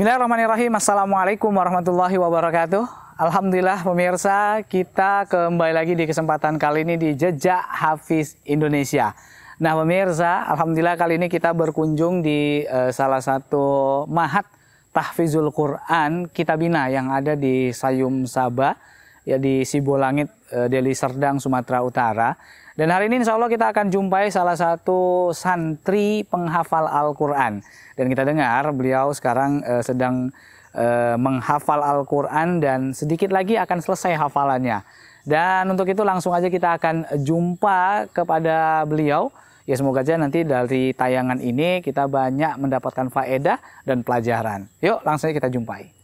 Bismillahirrahmanirrahim. Assalamualaikum warahmatullahi wabarakatuh. Alhamdulillah pemirsa, kita kembali lagi di kesempatan kali ini di Jejak Hafiz Indonesia. Nah pemirsa, Alhamdulillah kali ini kita berkunjung di uh, salah satu mahat tahfizul Quran Kitabina yang ada di Sayum Sabah, ya di Sibolangit, Eh, Deli Serdang, Sumatera Utara. Dan hari ini insya Allah kita akan jumpai salah satu santri penghafal Al-Quran. Dan kita dengar beliau sekarang uh, sedang uh, menghafal Al-Quran dan sedikit lagi akan selesai hafalannya. Dan untuk itu langsung aja kita akan jumpa kepada beliau. Ya semoga aja nanti dari tayangan ini kita banyak mendapatkan faedah dan pelajaran. Yuk langsung aja kita jumpai.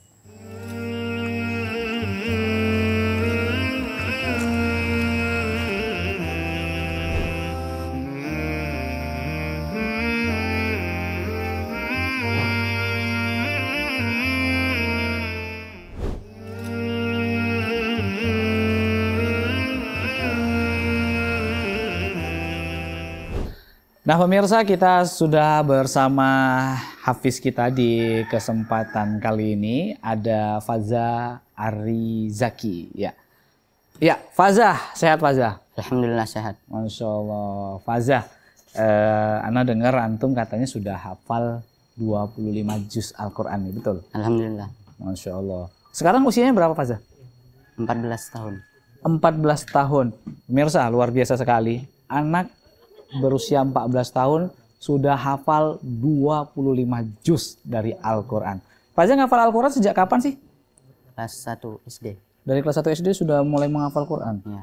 Nah pemirsa kita sudah bersama Hafiz kita di kesempatan kali ini ada Faza Arizaki ya. Ya Faza sehat Faza. Alhamdulillah sehat. Masya Allah Faza. Eh, Ana dengar antum katanya sudah hafal 25 juz Al-Quran betul? Alhamdulillah. Masya Allah. Sekarang usianya berapa Faza? 14 tahun. 14 tahun. Pemirsa luar biasa sekali. Anak berusia 14 tahun sudah hafal 25 juz dari Al-Quran. Fajar ngafal Al-Quran sejak kapan sih? Kelas 1 SD. Dari kelas 1 SD sudah mulai menghafal Quran? Iya.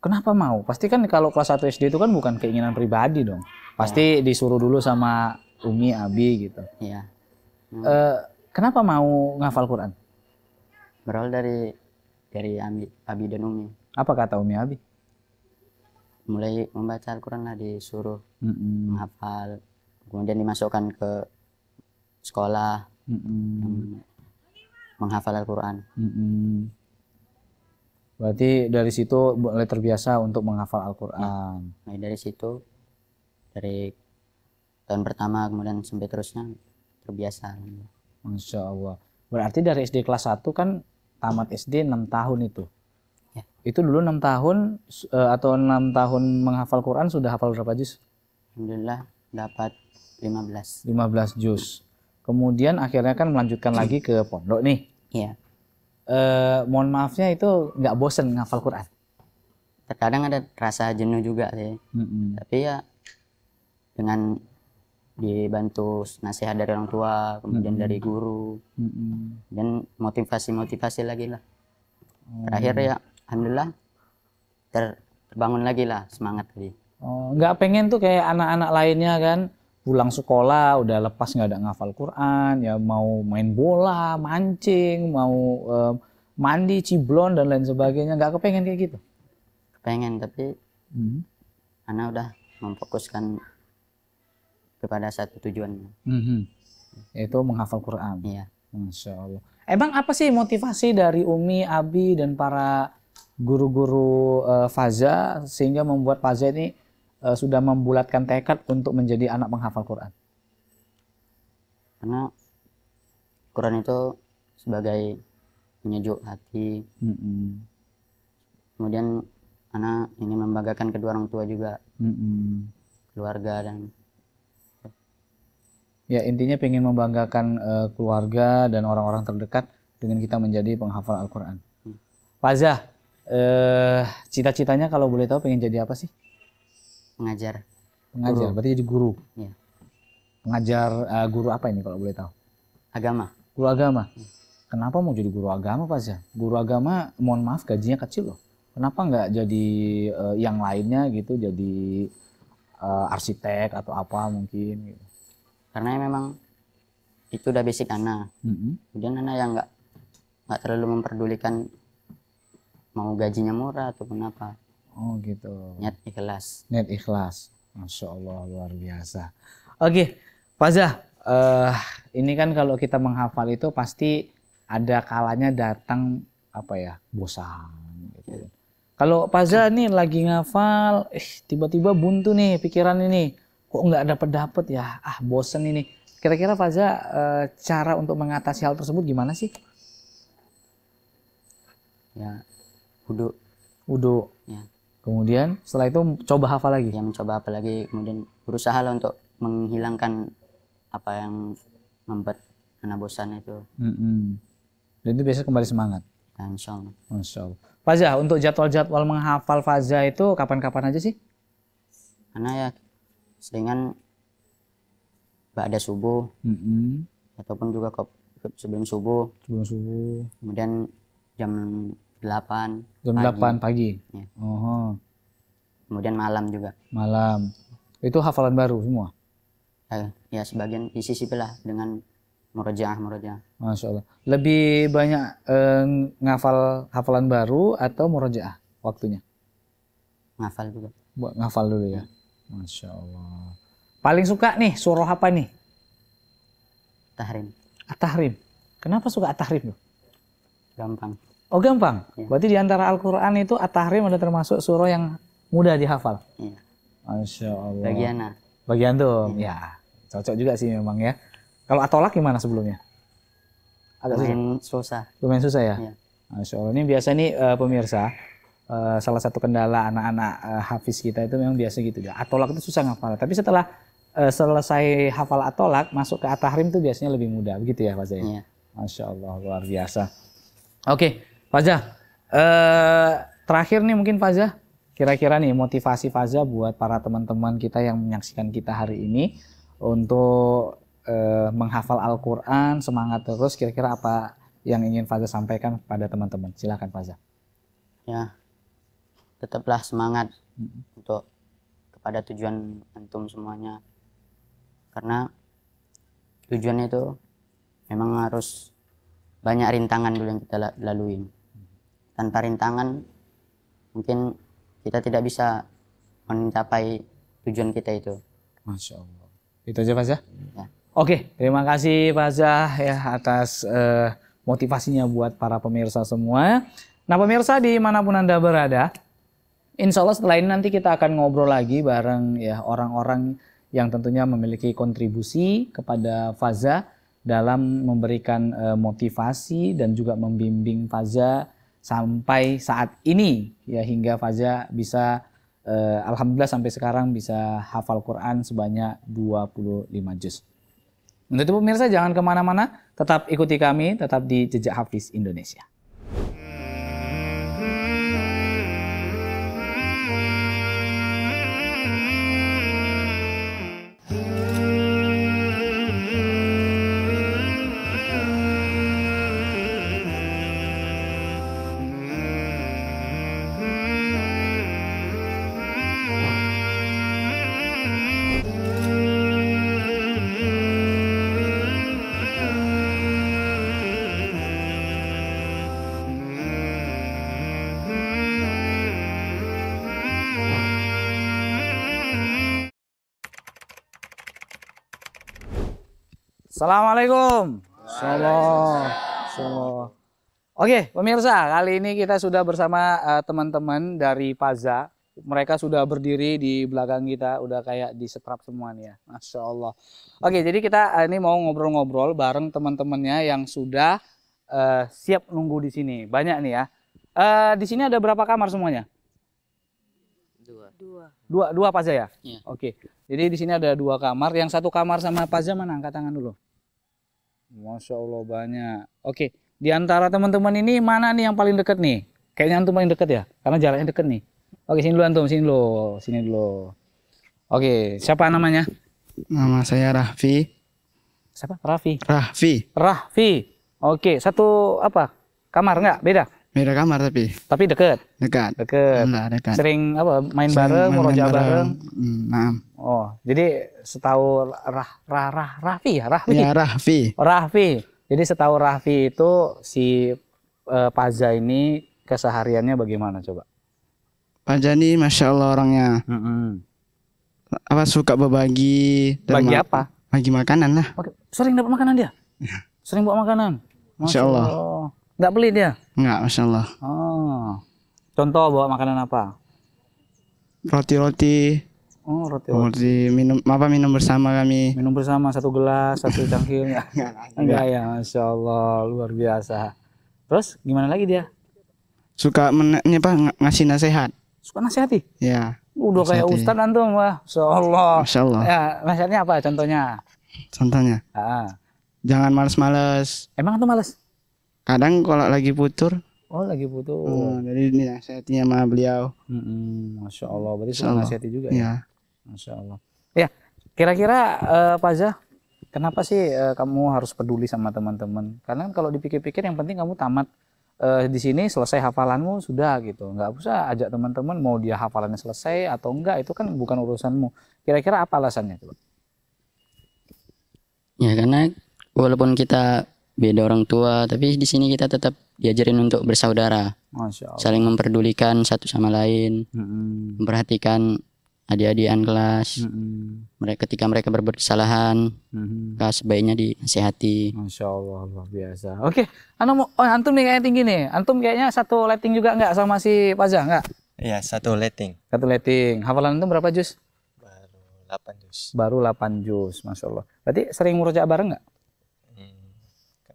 Kenapa mau? Pasti kan kalau kelas 1 SD itu kan bukan keinginan pribadi dong. Pasti ya. disuruh dulu sama Umi, Abi gitu. Iya. Hmm. E, kenapa mau ngafal Quran? Berawal dari dari Abi dan Umi. Apa kata Umi Abi? mulai membaca Al-Quran lah disuruh mm -hmm. menghafal kemudian dimasukkan ke sekolah mm -hmm. menghafal Al-Quran mm -hmm. berarti dari situ mulai terbiasa untuk menghafal Al-Quran ya. nah, dari situ dari tahun pertama kemudian sampai terusnya terbiasa Masya Allah berarti dari SD kelas 1 kan tamat SD 6 tahun itu itu dulu enam tahun e, atau enam tahun menghafal Quran sudah hafal berapa juz? Alhamdulillah dapat 15. 15 juz. Kemudian akhirnya kan melanjutkan hmm. lagi ke pondok nih. Iya. Uh, mohon maafnya itu nggak bosen menghafal Quran. Terkadang ada rasa jenuh juga sih. Mm -hmm. Tapi ya dengan dibantu nasihat dari orang tua, kemudian mm -hmm. dari guru, mm -hmm. dan motivasi-motivasi lagi lah. Oh. Terakhir ya alhamdulillah terbangun lagi lah semangat tadi. Oh, nggak pengen tuh kayak anak-anak lainnya kan pulang sekolah udah lepas nggak ada ngafal Quran ya mau main bola mancing mau eh, mandi ciblon dan lain sebagainya nggak kepengen kayak gitu kepengen tapi hmm. anak udah memfokuskan kepada satu tujuan hmm. itu menghafal Quran iya. Masya Allah emang apa sih motivasi dari Umi Abi dan para guru-guru uh, eh, Faza sehingga membuat Faza ini uh, sudah membulatkan tekad untuk menjadi anak penghafal Quran? Karena Quran itu sebagai menyejuk hati. Mm -mm. Kemudian anak ini membanggakan kedua orang tua juga, mm -mm. keluarga dan ya intinya pengen membanggakan uh, keluarga dan orang-orang terdekat dengan kita menjadi penghafal Al-Quran. Hmm. Fazah, eh cita-citanya kalau boleh tahu pengen jadi apa sih? Pengajar. Pengajar, guru. berarti jadi guru. Iya. Pengajar uh, guru apa ini kalau boleh tahu? Agama. Guru agama. Hmm. Kenapa mau jadi guru agama Pak Zia? Guru agama, mohon maaf gajinya kecil loh. Kenapa nggak jadi uh, yang lainnya gitu, jadi uh, arsitek atau apa mungkin? Gitu. Karena memang itu udah basic anak. Mm -hmm. Kemudian anak yang nggak nggak terlalu memperdulikan mau gajinya murah atau kenapa oh gitu niat ikhlas niat ikhlas masya allah luar biasa oke okay. Fazah uh, eh, ini kan kalau kita menghafal itu pasti ada kalanya datang apa ya bosan gitu. Iya. Kalau Faza nih lagi ngafal, eh tiba-tiba buntu nih pikiran ini, kok nggak dapet dapet ya, ah bosan ini. Kira-kira Faza uh, eh, cara untuk mengatasi hal tersebut gimana sih? Ya wudhu wudhu ya. kemudian setelah itu coba hafal lagi ya mencoba hafal lagi kemudian berusaha lah untuk menghilangkan apa yang membuat anak bosan itu mm -hmm. dan itu biasanya kembali semangat Insya Allah. Insya untuk jadwal-jadwal menghafal Fazah itu kapan-kapan aja sih? Karena ya seringan mbak ada subuh mm -hmm. ataupun juga sebelum subuh. Sebelum subuh. Kemudian jam 8 jam delapan 8 pagi. Ya. Oh. Kemudian malam juga. Malam. Itu hafalan baru semua. Eh, ya sebagian isi sipilah dengan murojaah murojaah. Masya Allah. Lebih banyak eh, ngafal hafalan baru atau murojaah waktunya? Ngafal juga. Buat ngafal dulu ya. Masya Allah. Paling suka nih surah apa nih? Tahrim. At-Tahrim. Kenapa suka At-Tahrim? Gampang Oh gampang. Ya. Berarti di antara Al-Quran itu At-Tahrim ada termasuk surah yang mudah dihafal. Ya. Masya Allah. Bagian Bagi tuh, ya. ya. Cocok juga sih memang ya. Kalau atolak gimana sebelumnya? Agak Lumayan susah. Lumayan susah ya? ya. Masya Allah. Ini biasa nih uh, pemirsa, uh, salah satu kendala anak-anak uh, hafiz kita itu memang biasa gitu. Ya. Atolak itu susah ngafal. Tapi setelah uh, selesai hafal atolak, masuk ke At-Tahrim itu biasanya lebih mudah. Begitu ya Pak Zain? Ya. Masya Allah, luar biasa. Oke. Okay. Faza, uh, terakhir nih mungkin Faza, kira-kira nih motivasi Faza buat para teman-teman kita yang menyaksikan kita hari ini untuk uh, menghafal Al-Quran, semangat terus, kira-kira apa yang ingin Faza sampaikan kepada teman-teman? Silahkan Faza. Ya, tetaplah semangat hmm. untuk kepada tujuan antum semuanya. Karena tujuannya itu memang harus banyak rintangan dulu yang kita lalui tanpa rintangan mungkin kita tidak bisa mencapai tujuan kita itu. Masya Allah. Itu aja Fazah? Ya. Oke, terima kasih Fazah ya atas uh, motivasinya buat para pemirsa semua. Nah pemirsa di manapun Anda berada, insya Allah setelah ini nanti kita akan ngobrol lagi bareng ya orang-orang yang tentunya memiliki kontribusi kepada Faza dalam memberikan uh, motivasi dan juga membimbing Faza sampai saat ini ya hingga Faza bisa eh, alhamdulillah sampai sekarang bisa hafal Quran sebanyak 25 juz. Untuk itu pemirsa jangan kemana-mana, tetap ikuti kami, tetap di Jejak Hafiz Indonesia. Assalamualaikum. Assalamualaikum. Oke, pemirsa, kali ini kita sudah bersama eh, teman-teman uh, dari Paza. Mereka sudah berdiri di belakang kita, udah kayak di setrap semua nih ya. Masya Allah. Oke, jadi kita uh, ini mau ngobrol-ngobrol bareng teman-temannya yang sudah uh, siap nunggu di sini. Banyak nih ya. Uh, di sini ada berapa kamar semuanya? Dua. Dua. Dua, dua Paza ya? Iya. Oke. Jadi di sini ada dua kamar. Yang satu kamar sama Paza mana? Angkat tangan dulu. Masya Allah banyak. Oke, di antara teman-teman ini mana nih yang paling deket nih? Kayaknya antum paling dekat ya, karena jaraknya deket nih. Oke, sini dulu antum, sini dulu, sini dulu. Oke, siapa namanya? Nama saya Rafi. Siapa? Rafi. Rafi. Rafi. Oke, satu apa? Kamar enggak? Beda? Beda kamar tapi. Tapi dekat. Dekat. Dekat. dekat. Sering apa main Sering bareng, murojaah bareng. Hmm, nah. Oh, jadi setahu Rah Rah Rah Raffi ya, Rafi Ya, Rafi oh, Rafi Jadi setahu Rafi itu si uh, Paza ini kesehariannya bagaimana coba? Paza ini masya Allah orangnya. Mm -hmm. Apa suka berbagi. Bagi apa? Bagi makanan lah. Sering dapat makanan dia. Ya. Sering buat makanan. Masya, masya Allah. Nggak beli dia? Ya? Nggak, Masya Allah. Oh. Contoh bawa makanan apa? Roti-roti. Oh, roti, roti. Roti minum apa minum bersama kami. Minum bersama satu gelas, satu cangkir enggak, Enggak ya, Masya Allah, luar biasa. Terus gimana lagi dia? Suka men apa, ngasih nasihat. Suka nasihati? Ya. Udah nasihati. kayak ustad antum wah, Masya Allah. Masya Allah. Ya, nasihatnya apa contohnya? Contohnya? Ah. Jangan males-males. Emang tuh males? kadang kalau lagi putur Oh lagi putur Hmm, jadi ini nasihatnya sama beliau. Hmm, Masya Allah. Berarti suka nasihati juga ya. ya. Masya Allah. Ya, kira-kira uh, Pak Zah, kenapa sih uh, kamu harus peduli sama teman-teman? Karena kan kalau dipikir-pikir yang penting kamu tamat uh, di sini selesai hafalanmu sudah gitu. Nggak usah ajak teman-teman mau dia hafalannya selesai atau enggak itu kan bukan urusanmu. Kira-kira apa alasannya coba? Ya karena walaupun kita beda orang tua tapi di sini kita tetap diajarin untuk bersaudara saling memperdulikan satu sama lain mm-hmm. memperhatikan adik-adikan kelas mm-hmm. mereka ketika mereka berbuat kesalahan mm-hmm. sebaiknya dinasihati Masya Allah luar biasa oke okay. oh, antum nih kayaknya tinggi nih antum kayaknya satu lighting juga enggak sama si Paza enggak iya satu lighting satu lighting hafalan antum berapa jus baru delapan jus baru delapan jus Masya Allah berarti sering murojaah bareng enggak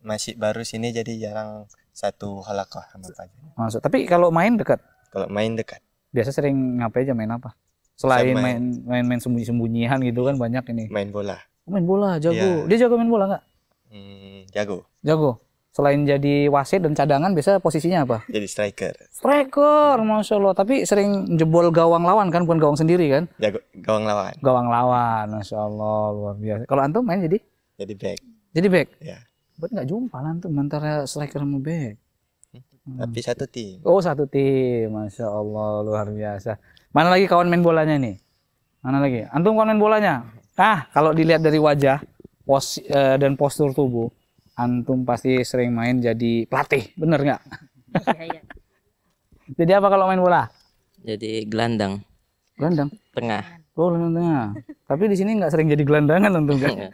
masih baru sini jadi jarang satu halakoh sama pelajaran. Masuk. Tapi kalau main dekat? Kalau main dekat. Biasa sering ngapain aja main apa? Selain main, main main main sembunyi-sembunyian gitu kan banyak ini. Main bola. Oh, main bola jago. Ya. Dia jago main bola nggak? Hmm, jago. Jago. Selain jadi wasit dan cadangan, biasa posisinya apa? Jadi striker. Striker, masya Allah. Tapi sering jebol gawang lawan kan, bukan gawang sendiri kan? Ya, gawang lawan. Gawang lawan, masya Allah, luar biasa. Kalau antum main jadi? Jadi back. Jadi back. Ya buat nggak jumpa tuh antara striker sama back. Hmm. Tapi hmm. satu tim. Oh satu tim, masya Allah luar biasa. Mana lagi kawan main bolanya nih? Mana lagi? Antum kawan main bolanya? Ah kalau dilihat dari wajah pos, eh, dan postur tubuh, antum pasti sering main jadi pelatih, bener nggak? Iya, iya. jadi apa kalau main bola? Jadi gelandang. Gelandang. Tengah. Oh tengah. Tapi di sini nggak sering jadi gelandangan antum kan? Iya.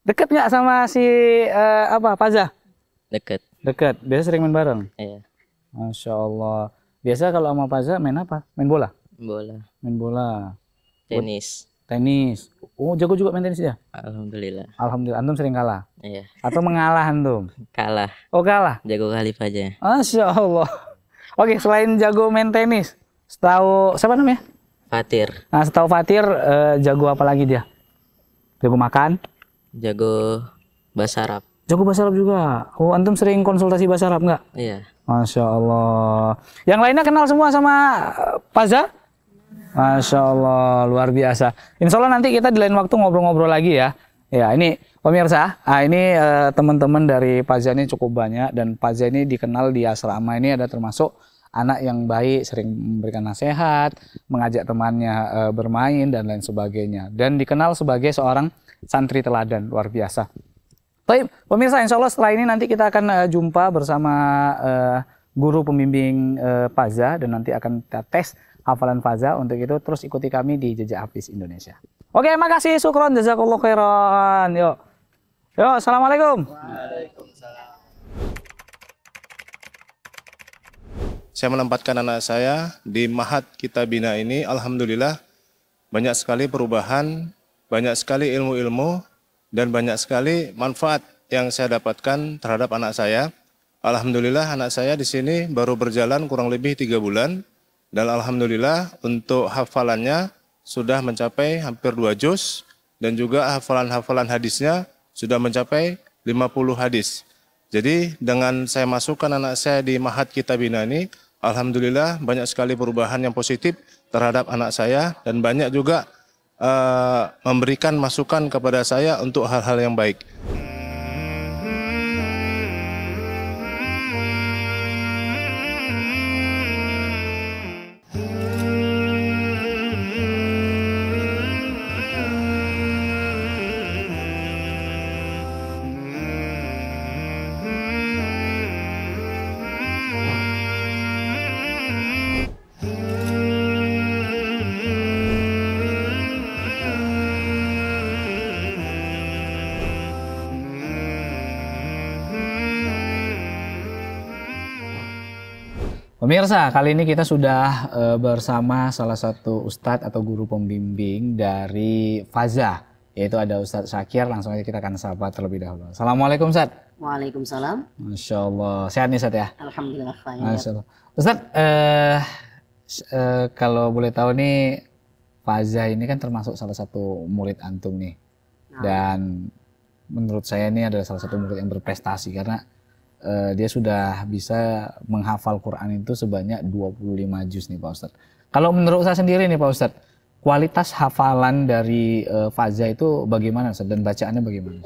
Deket nggak sama si uh, apa Faza? Deket. Deket. Biasa sering main bareng. Iya. Masya Allah. Biasa kalau sama Faza main apa? Main bola. Bola. Main bola. Tenis. Tenis. Oh jago juga main tenis ya? Alhamdulillah. Alhamdulillah. Antum sering kalah. Iya. Atau mengalah antum? Kalah. Oh kalah. Jago kali Faza. Masya Allah. Oke selain jago main tenis, setahu siapa namanya? Fatir. Nah setahu Fatir eh, jago apa lagi dia? Jago makan? jago bahasa Arab. Jago bahasa Arab juga. Oh, antum sering konsultasi bahasa Arab enggak? Iya. Masya Allah. Yang lainnya kenal semua sama eh, Paza? Masya Allah, luar biasa. Insya Allah nanti kita di lain waktu ngobrol-ngobrol lagi ya. Ya, ini pemirsa, ah, ini teman eh, teman-teman dari Paza ini cukup banyak dan Paza ini dikenal di asrama ini ada termasuk anak yang baik, sering memberikan nasihat, mengajak temannya eh, bermain dan lain sebagainya. Dan dikenal sebagai seorang santri teladan luar biasa. Baik, pemirsa insya Allah setelah ini nanti kita akan uh, jumpa bersama uh, guru pembimbing uh, Faza dan nanti akan kita tes hafalan Faza. Untuk itu terus ikuti kami di Jejak Hafiz Indonesia. Oke, makasih. Sukron, jazakallah khairan. Yuk. Yuk, Assalamualaikum. Waalaikumsalam. Saya menempatkan anak saya di Mahat Kita Bina ini. Alhamdulillah banyak sekali perubahan banyak sekali ilmu-ilmu dan banyak sekali manfaat yang saya dapatkan terhadap anak saya. Alhamdulillah anak saya di sini baru berjalan kurang lebih tiga bulan dan alhamdulillah untuk hafalannya sudah mencapai hampir dua juz dan juga hafalan-hafalan hadisnya sudah mencapai 50 hadis. Jadi dengan saya masukkan anak saya di Mahat Kitabina ini, alhamdulillah banyak sekali perubahan yang positif terhadap anak saya dan banyak juga uh, memberikan masukan kepada saya untuk hal-hal yang baik. Pemirsa, kali ini kita sudah uh, bersama salah satu ustadz atau guru pembimbing dari Faza, yaitu ada Ustadz Syakir. Langsung aja kita akan sapa terlebih dahulu. Assalamualaikum Ustadz. Waalaikumsalam. Masya Allah. Sehat nih Ustadz ya? Alhamdulillah. Masya Allah. Ustadz, uh, uh, kalau boleh tahu nih, Faza ini kan termasuk salah satu murid antum nih. Nah. Dan menurut saya ini adalah salah satu murid yang berprestasi karena Eh, dia sudah bisa menghafal Quran itu sebanyak 25 juz nih Pak Ustadz. Kalau menurut saya sendiri nih Pak Ustadz, kualitas hafalan dari uh, eh, Faza itu bagaimana Ustadz dan bacaannya bagaimana?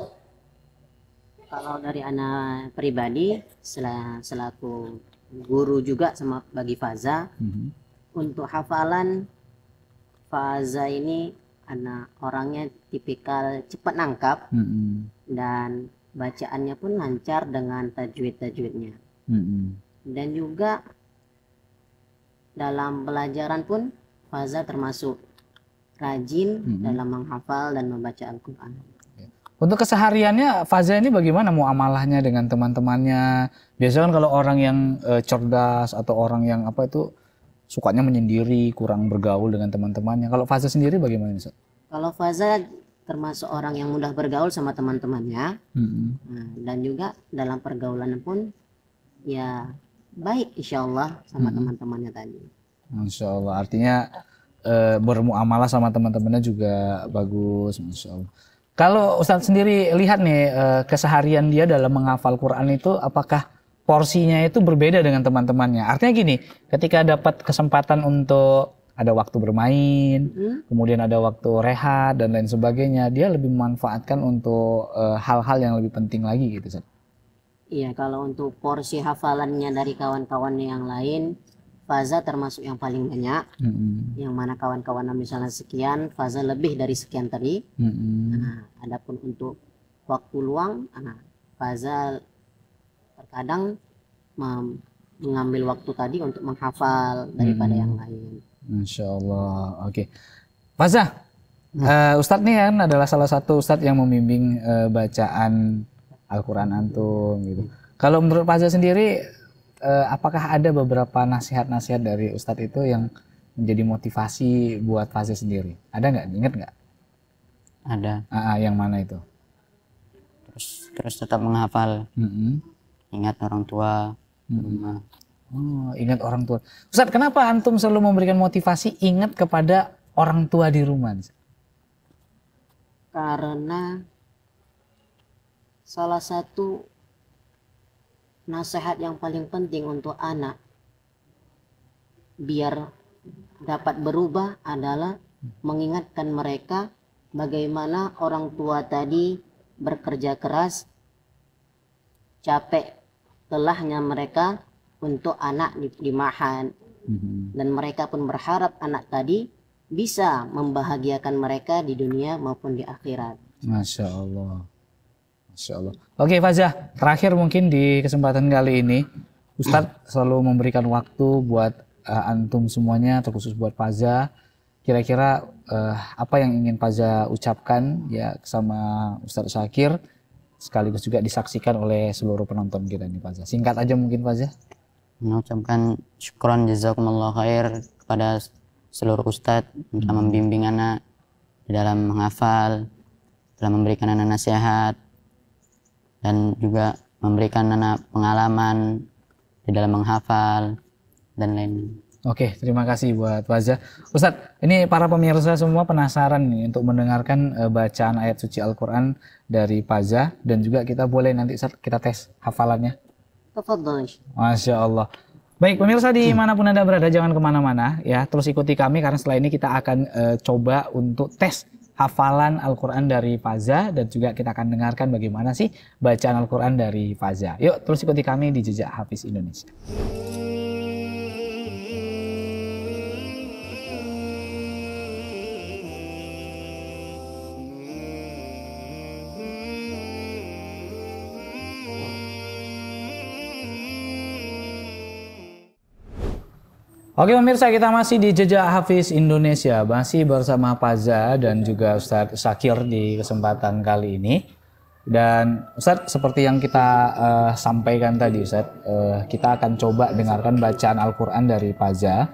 Kalau dari anak pribadi selaku guru juga sama bagi Faza, mm -hmm. untuk hafalan Faza ini anak orangnya tipikal cepat nangkap mm -hmm. dan bacaannya pun lancar dengan tajwid-tajwidnya. Mm-hmm. Dan juga dalam pelajaran pun Faza termasuk rajin mm-hmm. dalam menghafal dan membaca Al-Quran. Ya. Untuk kesehariannya Faza ini bagaimana muamalahnya dengan teman-temannya? Biasanya kan kalau orang yang e, cerdas atau orang yang apa itu sukanya menyendiri, kurang bergaul dengan teman-temannya. Kalau Faza sendiri bagaimana? Kalau Faza termasuk orang yang mudah bergaul sama teman-temannya hmm. Nah, dan juga dalam pergaulan pun ya baik insya Allah sama hmm. teman-temannya tadi Insya Allah artinya e, bermuamalah sama teman-temannya juga bagus Insya Allah kalau Ustadz sendiri lihat nih e, keseharian dia dalam menghafal Quran itu apakah porsinya itu berbeda dengan teman-temannya artinya gini ketika dapat kesempatan untuk ada waktu bermain, hmm. kemudian ada waktu rehat dan lain sebagainya. Dia lebih memanfaatkan untuk eh, hal-hal uh, yang lebih penting lagi gitu, Iya, kalau untuk porsi hafalannya dari kawan-kawan yang lain, Faza termasuk yang paling banyak. Hmm. Yang mana kawan-kawan misalnya sekian, Faza lebih dari sekian tadi. Hmm. Nah, adapun untuk waktu luang, nah, Faza terkadang mengambil waktu tadi untuk menghafal daripada hmm. yang lain. Masya Allah. Oke. Okay. hmm. Uh, Ustadz nih kan adalah salah satu Ustadz yang membimbing uh, bacaan Al-Quran Antum gitu. Kalau menurut Pak sendiri, uh, apakah ada beberapa nasihat-nasihat dari Ustadz itu yang menjadi motivasi buat Pak sendiri? Ada nggak? Ingat nggak? Ada. Uh, yang mana itu? Terus terus tetap menghafal. Mm -hmm. Ingat orang tua, -hmm. rumah. Oh, ingat orang tua. Ustaz, kenapa antum selalu memberikan motivasi ingat kepada orang tua di rumah? Karena salah satu nasihat yang paling penting untuk anak biar dapat berubah adalah mengingatkan mereka bagaimana orang tua tadi bekerja keras capek telahnya mereka untuk anak di, di mm-hmm. dan mereka pun berharap anak tadi bisa membahagiakan mereka di dunia maupun di akhirat. Masya Allah. Masya Allah. Oke Fazah, terakhir mungkin di kesempatan kali ini Ustadz selalu memberikan waktu buat uh, antum semuanya, terkhusus buat Fazah. Kira-kira uh, apa yang ingin Fazah ucapkan ya sama Ustadz Syakir sekaligus juga disaksikan oleh seluruh penonton kita nih Fazah. Singkat aja mungkin Fazah mengucapkan syukron jazakumullah khair kepada seluruh ustadz hmm. dalam membimbing anak di dalam menghafal, telah memberikan anak nasihat, dan juga memberikan anak pengalaman di dalam menghafal dan lain Oke, terima kasih buat Wazah. Ustadz, ini para pemirsa semua penasaran nih untuk mendengarkan eh, bacaan ayat suci Al-Quran dari Pazah dan juga kita boleh nanti kita tes hafalannya Tafadhal. Masya Allah. Baik pemirsa di dimanapun hmm. anda berada jangan kemana-mana ya terus ikuti kami karena setelah ini kita akan uh, coba untuk tes hafalan Al-Quran dari Faza dan juga kita akan dengarkan bagaimana sih bacaan Al-Quran dari Faza. Yuk terus ikuti kami di Jejak Hafiz Indonesia. Oke pemirsa kita masih di jejak Hafiz Indonesia masih bersama Paza dan juga Ustadz Sakir di kesempatan kali ini dan Ustadz seperti yang kita uh, sampaikan tadi Ustadz uh, kita akan coba dengarkan bacaan Al-Quran dari Paza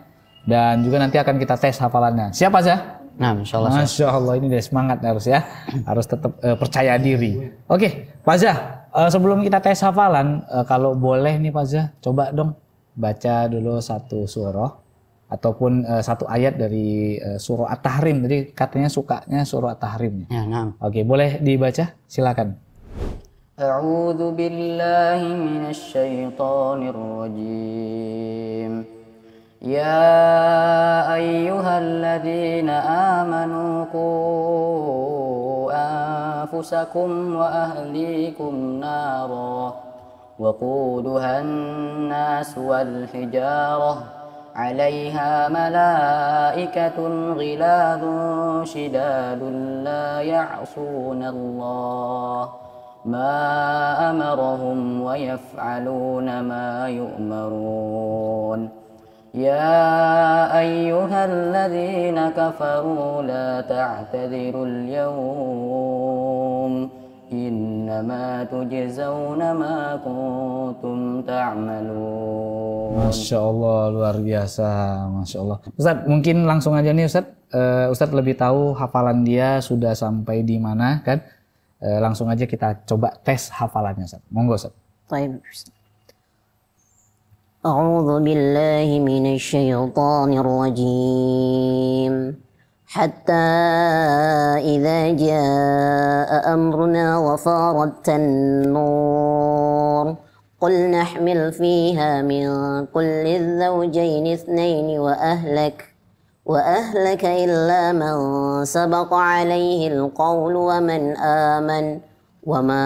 dan juga nanti akan kita tes hafalannya siap Paza? Nah, insya Allah. Masya Allah ini deh semangat harus ya harus tetap uh, eh, percaya diri. Oke Paza uh, sebelum kita tes hafalan uh, kalau boleh nih Paza coba dong baca dulu satu surah ataupun uh, satu ayat dari uh, surah At-Tahrim. Jadi katanya sukanya surah At-Tahrim. Ya, nah. Oke, boleh dibaca? Silakan. A'udzu billahi minasy syaithanir rajim. Ya ayyuhalladzina amanu qu anfusakum wa ahlikum naran وقودها الناس والحجارة عليها ملائكة غلاظ شداد لا يعصون الله ما أمرهم ويفعلون ما يؤمرون يا أيها الذين كفروا لا تعتذروا اليوم إن إنما تجزون ما كنتم تعملون Masya Allah luar biasa Masya Allah Ustaz, mungkin langsung aja nih Ustaz. uh, Ustaz lebih tahu hafalan dia sudah sampai di mana kan uh, Langsung aja kita coba tes hafalannya Ustaz. Monggo Ustaz. Baik أعوذ بالله من الشيطان الرجيم حتى إذا جاء أمرنا وفارت النور قل نحمل فيها من كل الزوجين اثنين وأهلك وأهلك إلا من سبق عليه القول ومن آمن وما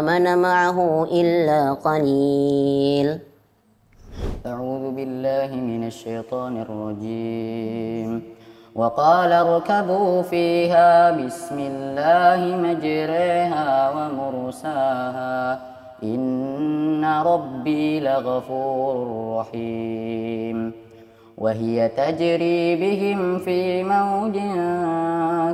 آمن معه إلا قليل أعوذ بالله من الشيطان الرجيم وقال اركبوا فيها بسم الله مجريها ومرساها إن ربي لغفور رحيم وهي تجري بهم في موج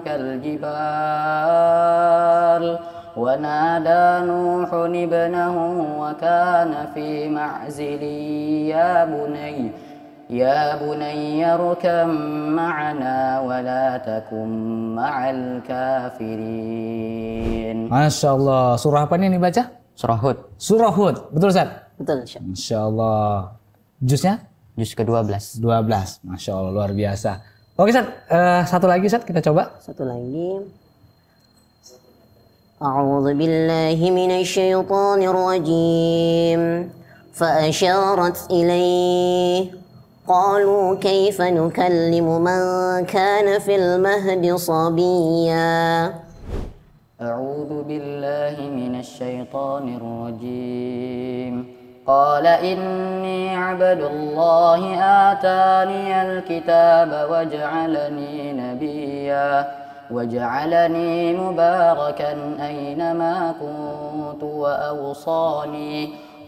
كالجبال ونادى نوح ابنه وكان في معزل يا بني يا بني اركب معنا ولا تكن مع الكافرين Masya Allah. Surah apa ini yang dibaca? Surah Hud. Surah Hud. Betul, Ustaz? Betul, Ustaz. Masya Allah. Jusnya? Jus ke-12. 12. Masya Allah, luar biasa. Oke, Ustaz. Eh, satu lagi, Ustaz. Kita coba. Satu lagi. أعوذ بالله من الشيطان الرجيم فأشارت إليه قالوا كيف نكلم من كان في المهد صبيا أعوذ بالله من الشيطان الرجيم قال إني عبد الله آتاني الكتاب وجعلني نبيا وجعلني مباركا أينما كنت وأوصاني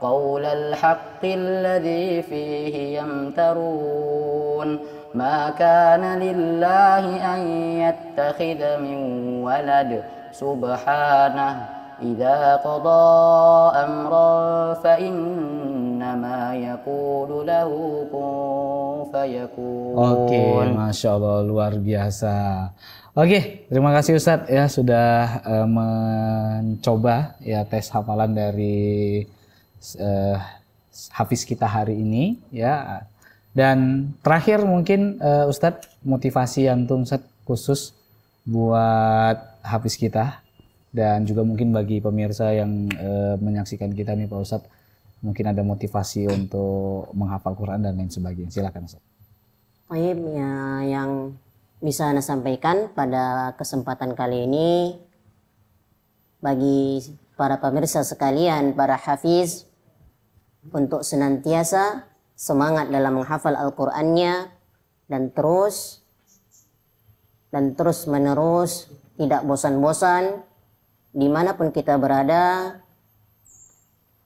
قول الحق الذي فيه يمترون ما كان لله أن يتخذ من ولد سبحانه إذا قضى أمرا فإنما يقول له كن فيكون Oke, okay, Masya Allah, luar biasa. Oke, okay, terima kasih Ustadz ya sudah uh, mencoba ya tes hafalan dari uh, hafiz kita hari ini ya. Dan terakhir mungkin uh, Ustadz motivasi antum set khusus buat hafiz kita dan juga mungkin bagi pemirsa yang uh, menyaksikan kita nih Pak Ustadz mungkin ada motivasi untuk menghafal Quran dan lain sebagainya. Silakan Ustadz. Baik, ya, yang bisa Anda sampaikan pada kesempatan kali ini bagi para pemirsa sekalian, para hafiz, untuk senantiasa semangat dalam menghafal Al-Qur'annya dan terus dan terus menerus tidak bosan-bosan dimanapun kita berada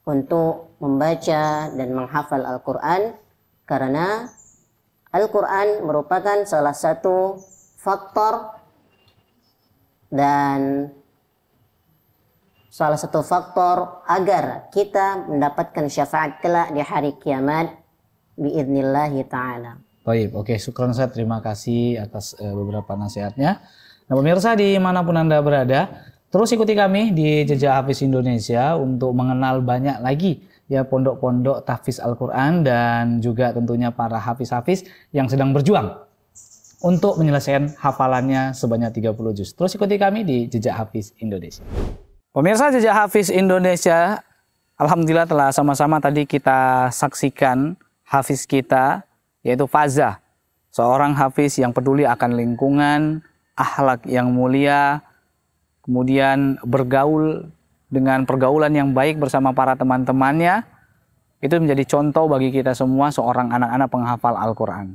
untuk membaca dan menghafal Al-Quran karena Al-Quran merupakan salah satu faktor dan salah satu faktor agar kita mendapatkan syafaat kelak di hari kiamat biiznillah ta'ala. Baik, oke. Okay. Syukron saya terima kasih atas uh, beberapa nasihatnya. Nah pemirsa manapun Anda berada, terus ikuti kami di Jejak Hafiz Indonesia untuk mengenal banyak lagi ya pondok-pondok tahfiz Al-Quran dan juga tentunya para hafiz-hafiz yang sedang berjuang untuk menyelesaikan hafalannya sebanyak 30 juz. Terus ikuti kami di Jejak Hafiz Indonesia. Pemirsa Jejak Hafiz Indonesia, Alhamdulillah telah sama-sama tadi kita saksikan Hafiz kita, yaitu Faza, Seorang Hafiz yang peduli akan lingkungan, akhlak yang mulia, kemudian bergaul dengan pergaulan yang baik bersama para teman-temannya. Itu menjadi contoh bagi kita semua seorang anak-anak penghafal Al-Quran.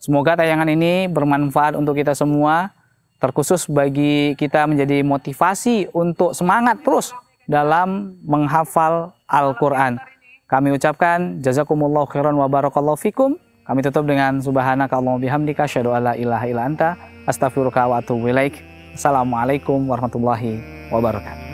Semoga tayangan ini bermanfaat untuk kita semua terkhusus bagi kita menjadi motivasi untuk semangat terus dalam menghafal Al-Quran. Kami ucapkan jazakumullah khairan wa barakallahu fikum. Kami tutup dengan subhanaka Allah bihamdika syadu ala ilaha ila anta astaghfiruka wa atubu ilaik. Assalamualaikum warahmatullahi wabarakatuh.